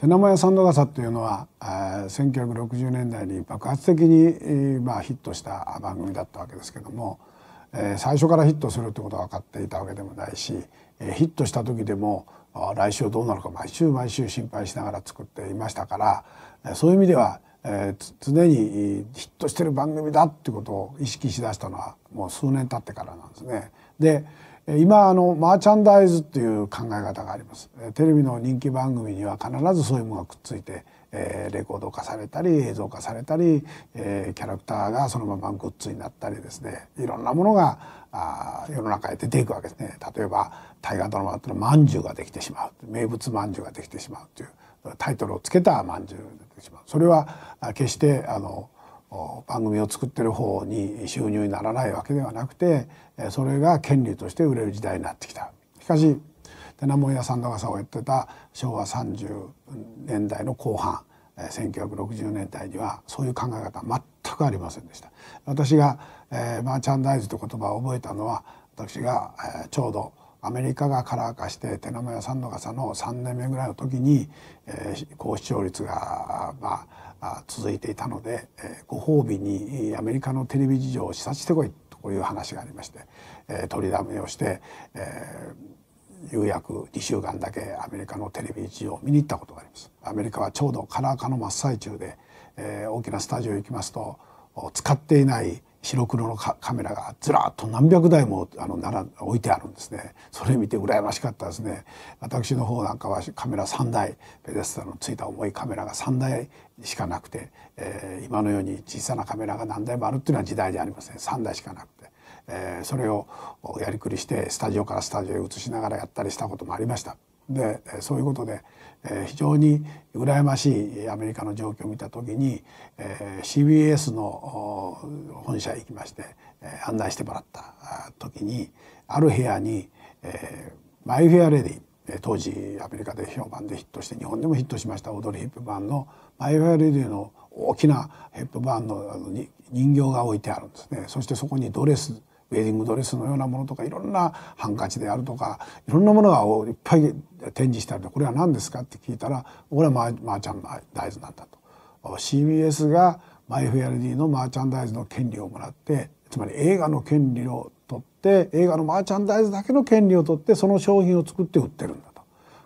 手生屋三度傘っていうのは1960年代に爆発的に、まあ、ヒットした番組だったわけですけども、最初からヒットするってことは分かっていたわけでもないし、ヒットした時でも来週どうなるか毎週毎週心配しながら作っていましたからそういう意味では、常にヒットしてる番組だってことを意識しだしたのはもう数年経ってからなんですね。で今あのマーチャンダイズっていう考え方がありますテレビの人気番組には必ずそういうものがくっついて、えー、レコード化されたり映像化されたり、えー、キャラクターがそのままグッズになったりですねいろんなものがあ世の中へ出ていくわけですね例えば大河ドラマだったら「まんじゅう」ができてしまう名物まんじゅうができてしまうというタイトルをつけたまんじゅうができてしまうそれは決してあの番組を作ってる方に収入にならないわけではなくてそれが権利として売れる時代になってきた。しかしモ門屋さんのかさをやってた昭和30年代の後半1960年代にはそういう考え方全くありませんでした私が、えー、マーチャンダイズという言葉を覚えたのは私が、えー、ちょうどアメリカがカラー化して手名前屋さんのサの3年目ぐらいの時に、えー、高視聴率が、まあ、続いていたので、ご褒美にアメリカのテレビ事情を視察してこいという話がありまして、えー、取りだめをして、えー、ようやく2週間だけアメリカのテレビ事情を見に行ったことがあります。アメリカはちょうどカラー化の真っ最中で、え大きなスタジオ行きますと使っていない白黒のカメラがずらっと何百台もあの並置いてあるんですねそれ見て羨ましかったですね私の方なんかはカメラ3台ペデスタのついた重いカメラが3台しかなくて、えー、今のように小さなカメラが何台もあるっていうのは時代じゃありません3台しかなくて、えー、それをやりくりしてスタジオからスタジオへ移しながらやったりしたこともありました。でそういうことで、え非常に羨ましいアメリカの状況を見た時に、え CBS の本社へ行きまして、え案内してもらった時にある部屋に、えマイ・フェア・レディ当時アメリカで評判でヒットして日本でもヒットしましたオードリー・ヒップバーンの「マイ・フェア・レディ」の大きなヘップバーンのあ人形が置いてあるんですねそしてそこにドレスウェディングドレスのようなものとかいろんなハンカチであるとかいろんなものがいっぱい展示してあるこれは何ですかって聞いたらこれはマー、チャンダイ大豆なんだと CBS がマイフ FLD のマーチャンダイズの権利をもらってつまり映画の権利を取って映画のマーチャンダイズだけの権利を取ってその商品を作って売ってるんだと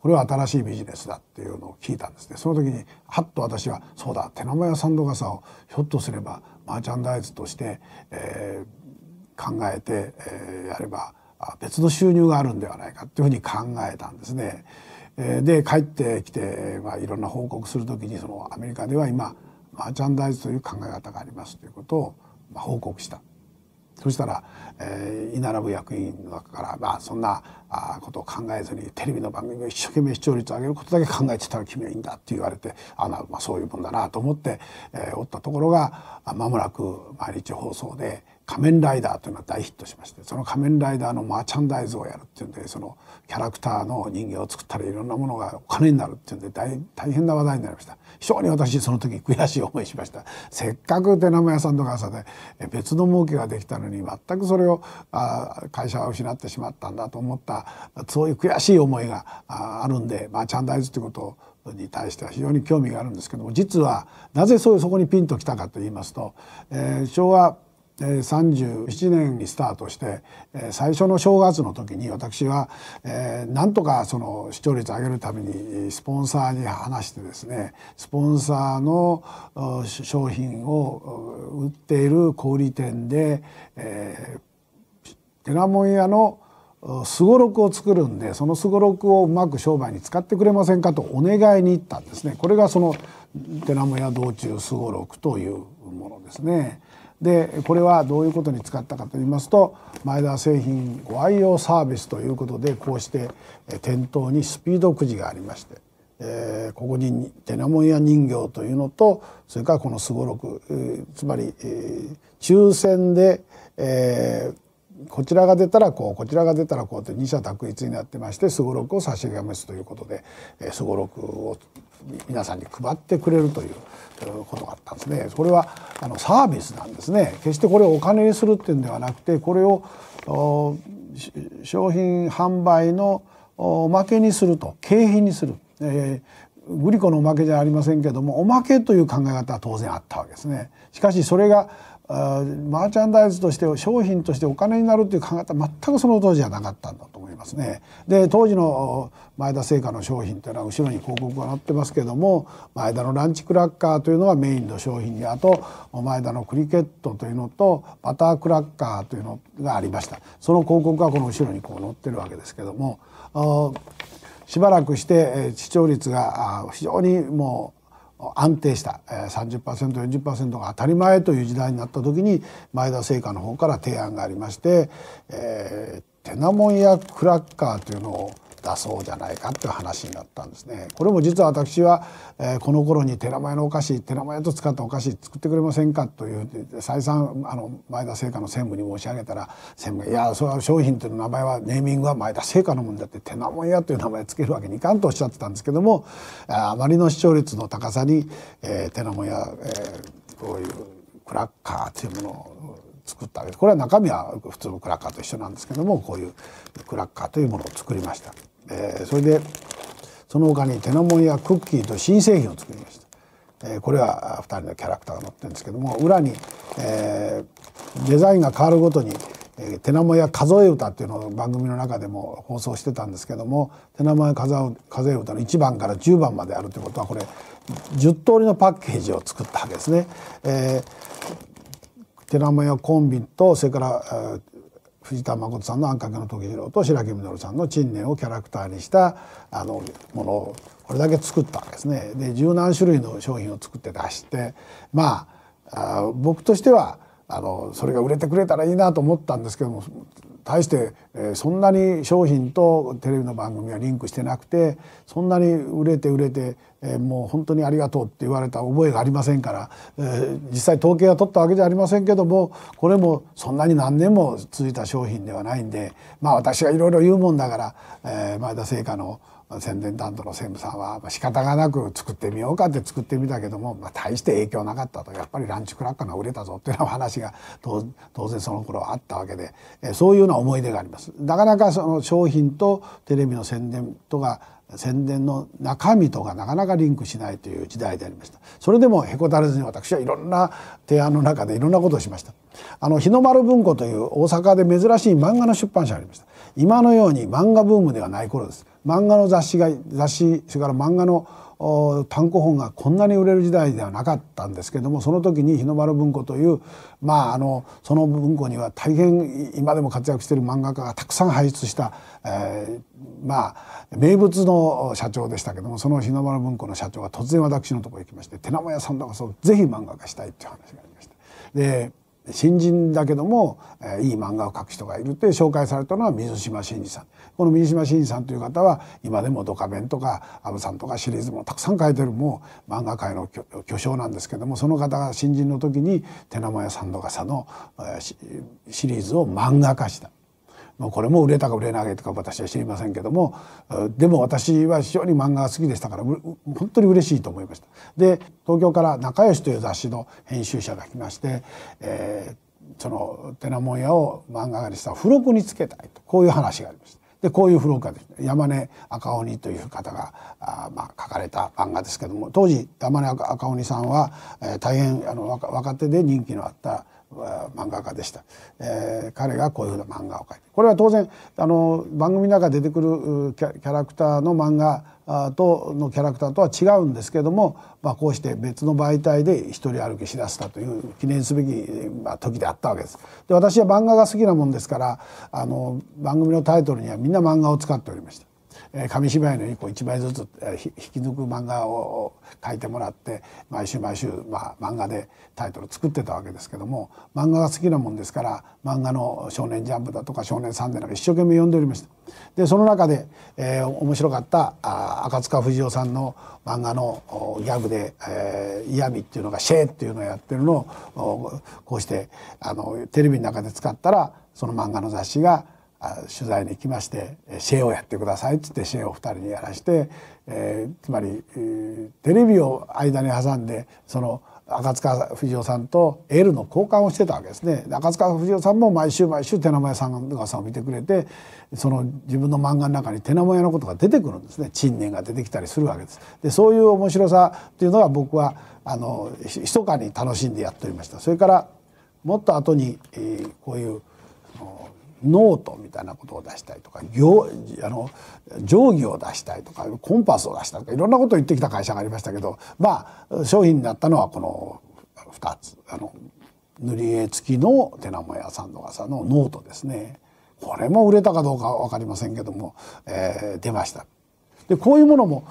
これは新しいビジネスだっていうのを聞いたんですねその時にはっと私はそうだ手名前屋さんとかさをひょっとすればマーチャンダイズとして、えー、考えて、えー、やれば別の収入があるんではないかというふうに考えたんですね。で帰ってきて、まあ、いろんな報告する時にそのアメリカでは今マーチャンダイズという考え方がありますということを、まあ、報告した。そしたら、えー、居並ぶ役員の中から、まあ、そんなあことを考えずにテレビの番組を一生懸命視聴率を上げることだけ考えてたら君はいいんだって言われてあまあ、そういうもんだなと思って、えー、おったところが、まあ、間もなく毎日放送で、仮面ライダーというのは大ヒットしましてその仮面ライダーのマーチャンダイズをやるっていうんでそのキャラクターの人形を作ったりいろんなものがお金になるっていうんで大大変な話題になりました非常に私その時悔しい思いしましたせっかく手生屋さんとか朝で別の儲けができたのに全くそれをあ会社は失ってしまったんだと思ったそういう悔しい思いがあるんでマーチャンダイズということをに対しては非常に興味があるんですけども実はなぜそういうそこにピンときたかと言いますと、えー、昭和37年にスタートして最初の正月の時に私はなんとかその視聴率上げるためにスポンサーに話してですねスポンサーの商品を売っている小売店で寺門屋のすごろくを作るんでそのすごろくをうまく商売に使ってくれませんかとお願いに行ったんですねこれがその寺も屋道中すごろくというものですね。でこれはどういうことに使ったかと言いますと前田製品ご愛用サービスということでこうして店頭にスピードくじがありまして、えー、ここに手ナもんや人形というのとそれからこのすごろく、つまり、えー、抽選で、えー、こちらが出たらこうこちらが出たらこうと二者択一になってましてすごろくを差し上げますということですごろくを皆さんに配ってくれるということがあったんですねこれはあのサービスなんですね決してこれをお金にするっていうんではなくてこれを商品販売のおまけにすると景品にする、えー、グリコのおまけじゃありませんけどもおまけという考え方は当然あったわけですねしかしそれがあマーチャンダイズとして商品としてお金になるという考え方全くその当時はなかったんだと思いますね。で当時の前田製菓の商品というのは後ろに広告が載ってますけども前田のランチクラッカーというのがメインの商品であと前田のクリケットというのとバタークラッカーというのがありましたその広告がこの後ろにこう載ってるわけですけどもしばらくして視聴率が非常にもう安定した 30%40% が当たり前という時代になった時に前田製菓の方から提案がありまして、えー、テナモンやクラッカーというのを出そうじゃないかっていう話になったんですね。これも実は私は、えー、この頃に寺前のお菓子寺前と使ったお菓子作ってくれませんかという再三あの前田製菓の専務に申し上げたら専務が「いやそれは商品という名前はネーミングは前田製菓のもんだって手名もんという名前つけるわけにいかんとおっしゃってたんですけどもあまりの視聴率の高さに、えー、手名もんえー、こういうクラッカーというものを作ったわけですこれは中身は普通のクラッカーと一緒なんですけどもこういうクラッカーというものを作りました。えー、それでその他に手のもやクッキーと新製品を作りました、えー、これは2人のキャラクターが載ってるんですけども裏に、えー、デザインが変わるごとに「手なもや数え歌」っていうのを番組の中でも放送してたんですけども「手なもや数え歌」の1番から10番まであるということはこれ10通りのパッケージを作ったわけですね。えー、手なやコンビとそれから藤田誠さんの「あんかけの時次郎」と白木稔さんの「陳年」をキャラクターにしたあのものをこれだけ作ったわけですね。で十何種類の商品を作って出してまああ僕としてはあのそれが売れてくれたらいいなと思ったんですけども大して、えそんなに商品とテレビの番組はリンクしてなくてそんなに売れて売れて、えもう本当にありがとうって言われた覚えがありませんから、ー、実際統計は取ったわけじゃありませんけどもこれもそんなに何年も続いた商品ではないんでまあ私がいろいろ言うもんだから、え前田製菓の宣伝担当の専務さんは仕方がなく作ってみようかって作ってみたけども、まあ、大して影響なかったとやっぱりランチクラッカーが売れたぞっていう話が当然その頃はあったわけでそういうような思い出があります。なかなかその商品とテレビの宣伝とか宣伝の中身とかなかなかリンクしないという時代でありましたそれでもへこたれずに私はいろんな提案の中でいろんなことをしましたあの日の丸文庫という大阪で珍しい漫画の出版社がありました今のように漫画ブームではない頃です漫画の雑誌が雑誌それから漫画の単行本がこんなに売れる時代ではなかったんですけどもその時に日の丸文庫というまああのその文庫には大変今でも活躍している漫画家がたくさん輩出した、えー、まあ名物の社長でしたけどもその日の丸文庫の社長が突然私のところへ来まして「寺名前屋さんだからそうぜひ漫画化したい」っていう話がありました。で新人だけども、えー、いい漫画を描く人がいるって紹介されたのは水島新二さんこの水島新司さんという方は今でも「ドカベン」とか「アブさん」とかシリーズもたくさん書いてるもう漫画界の巨匠なんですけどもその方が新人の時に「手名前サンド傘の」の、シリーズを漫画化した。まあ、これも売れたか売れないとか私は知りませんけどもでも私は非常に漫画が好きでしたから本当に嬉しいと思いました。で東京から「仲良し」という雑誌の編集者が来まして、えー、その「てなもんや」を漫画家にした付録につけたいとこういう話がありました。でこういう付録がですね山根赤鬼という方があ、まあ、書かれた漫画ですけども当時山根赤鬼さんは、えー、大変あの若手で人気のあった漫画家でした、えー、彼がこういうふうな漫画を描いてこれは当然あの番組の中出てくるキャラクターの漫画とのキャラクターとは違うんですけども、まあ、こうして別の媒体で一人歩きしだしたという記念すべき、まあ、時であったわけです。で私は漫画が好きなもんですからあの番組のタイトルにはみんな漫画を使っておりました。紙芝居のように1枚ずつ引き抜く漫画を書いてもらって毎週毎週、まあ、漫画でタイトル作ってたわけですけども漫画が好きなもんですから漫画の「少年ジャンプ」だとか「少年サンデー」など一生懸命読んでおりました。でその中で、えー、面白かったあ赤塚不二夫さんの漫画のギャグで「えー、嫌味」っていうのが「シェー」っていうのをやってるのをこうしてあのテレビの中で使ったらその漫画の雑誌が「取材に来ましてシェアをやってくださいっつってシェアを2人にやらして、えー、つまり、えー、テレビを間に挟んでその赤塚不二夫さんとエールの交換をしてたわけですね赤塚不二夫さんも毎週毎週手名前さんがさんを見てくれてその自分の漫画の中に手名前のことが出てくるんですね陳年が出てきたりするわけですでそういう面白さっていうのは僕はあの密かに楽しんでやっておりましたそれからもっと後に、えー、こういうノートみたいなことを出したりとか行あの定規を出したりとかコンパスを出したりとかいろんなことを言ってきた会社がありましたけどまあ商品になったのはこの2つあの塗り絵付きの手ナモやさんとかサのノートですねこれも売れたかどうかは分かりませんけども、えー、出ました。でこういうものも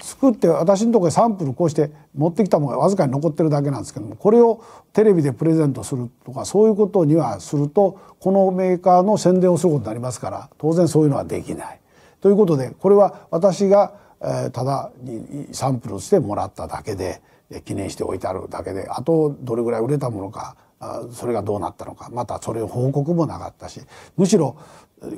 作って私のところへサンプルこうして持ってきたものがわずかに残ってるだけなんですけどもこれをテレビでプレゼントするとかそういうことにはするとこのメーカーの宣伝をすることになりますから当然そういうのはできない。ということでこれは私がただにサンプルしてもらっただけで記念して置いてあるだけであとどれぐらい売れたものかそれがどうなったのかまたそれ報告もなかったしむしろ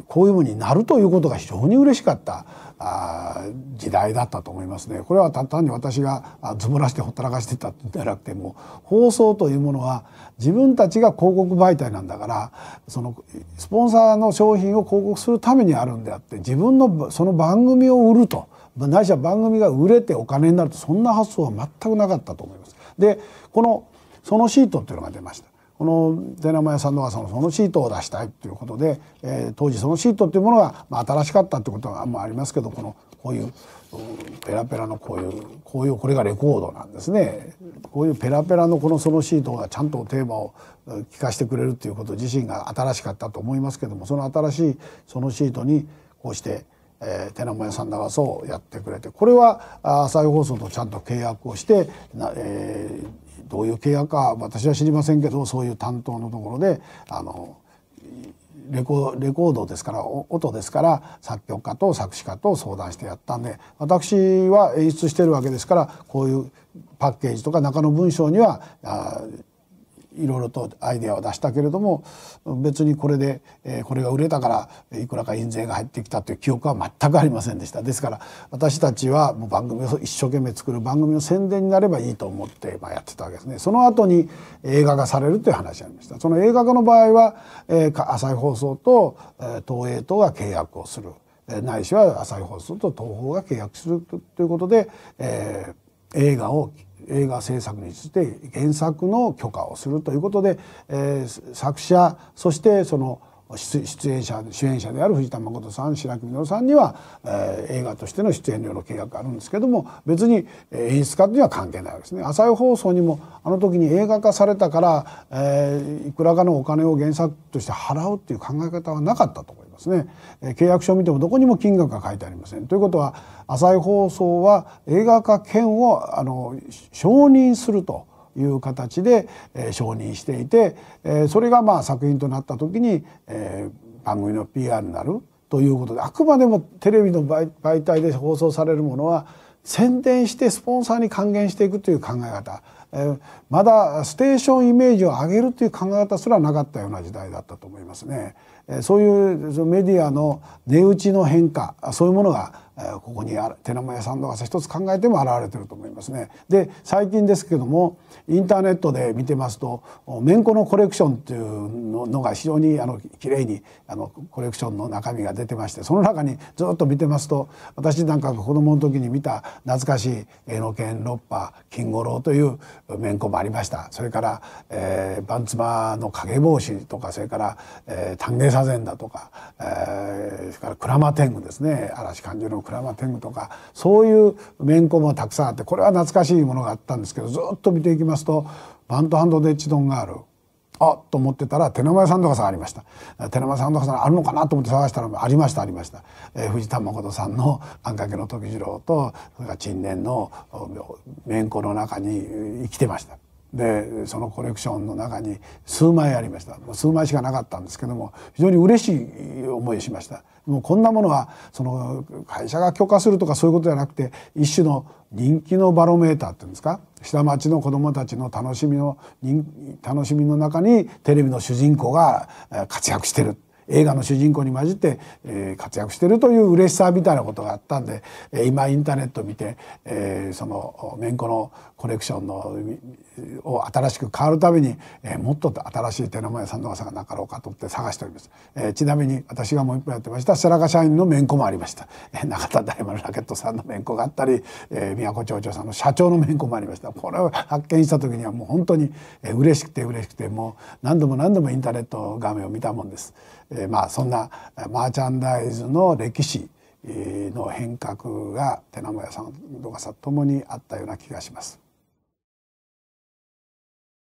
こういうふうになるということが非常に嬉しかったあ時代だったと思いますね。これは単に私がずぼらしてほったらかしてたんじゃなくても放送というものは自分たちが広告媒体なんだからそのスポンサーの商品を広告するためにあるんであって自分のその番組を売るとないしは番組が売れてお金になるとそんな発想は全くなかったと思います。でこのそのシートっていうのが出ました。この寺ナ屋さんのはそのそのシートを出したいということで、えー、当時そのシートっていうものが、まあ、新しかったってことがもありますけどこのこういうペラペラのこういうこういうこれがレコードなんですねこういうペラペラのこのそのシートがちゃんとテーマを聞かせてくれるっていうこと自身が新しかったと思いますけどもその新しいそのシートにこうして、えー、寺名屋さん流そうやってくれてこれは朝日放送とちゃんと契約をして、えー、どういう契約か私は知りませんけどそういう担当のところであのレコレコードですから音ですから作曲家と作詞家と相談してやったんで私は演出してるわけですからこういうパッケージとか中の文章にはあいろいろとアイデアを出したけれども別にこれで、えー、これが売れたからいくらか印税が入ってきたという記憶は全くありませんでしたですから私たちはもう番組を一生懸命作る番組の宣伝になればいいと思って、まあ、やってたわけですねその後に映画がされるという話がありましたその映画化の場合は、えー、朝日放送と、えー、東映とが契約をする、えー、ないしは朝日放送と東宝が契約するということで、えー映画を映画制作について原作の許可をするということで、えー、作者そしてその出演者主演者である藤田誠さん白木稔さんには、えー、映画としての出演料の契約があるんですけども別に演出家には関係ないわけですね。朝日放送にもあの時に映画化されたから、えー、いくらかのお金を原作として払うっていう考え方はなかったと思いますね。えー、契約書を見てもどこにも金額が書いてありません。ということは朝日放送は映画化権をあの承認すると。いう形で、えー、承認していて、えー、それがまあ作品となった時に、えー、番組の PR になるということであくまでもテレビの媒体で放送されるものは宣伝してスポンサーに還元していくという考え方、えー、まだステーションイメージを上げるという考え方すらなかったような時代だったと思いますね。そういうメディアの値打ちの変化そういうものがここにある寺前ん道が一つ考えても現れてると思いますね。で最近ですけどもインターネットで見てますとめんこのコレクションっていうのが非常にあの綺麗にあのコレクションの中身が出てましてその中にずっと見てますと私なんかが子供の時に見た懐かしい芸能犬ロッパ金五郎というめ子もありましたそれから、えー、バンツマの影帽子とかそれから、えー、丹下座禅だとか、えー、それから鞍馬天狗ですね嵐勘十郎鞍馬天狗とかそういう面子もたくさんあってこれは懐かしいものがあったんですけどずっと見ていきますとバントハンドデッチンがあるあっと思ってたら手の前さんとかさんありました手の前さんとかさんあるのかなと思って探したらありましたありました、えー、藤田誠さんの「あんかけの時次郎と」それから陳年の「め子の中に生きてました。でそのコレクションの中に数枚ありました数枚しかなかったんですけども非常に嬉しい思いしましたもうこんなものはその会社が許可するとかそういうことじゃなくて一種の人気のバロメーターっていうんですか下町の子どもたちの楽しみの楽しみの中にテレビの主人公が活躍してる映画の主人公に混じって、えー、活躍してるという嬉しさみたいなことがあったんで、えー、今インターネット見て、えー、そのめんこのコレクションのを新しく変わるために、えー、もっと新しい手の前さんの噂がなかろうかと思って探しております、えー、ちなみに私がもう一本やってました白良社員のめんこもありました、えー、中田大丸ラケットさんのめんこがあったり、えー、宮古町長さんの社長のめんこもありましたこれを発見した時にはもう本当に嬉しくて嬉しくてもう何度も何度もインターネット画面を見たもんです。えー、まあそんなマーチャンダイズの歴史の変革が手名屋さんとかさともにあったような気がします。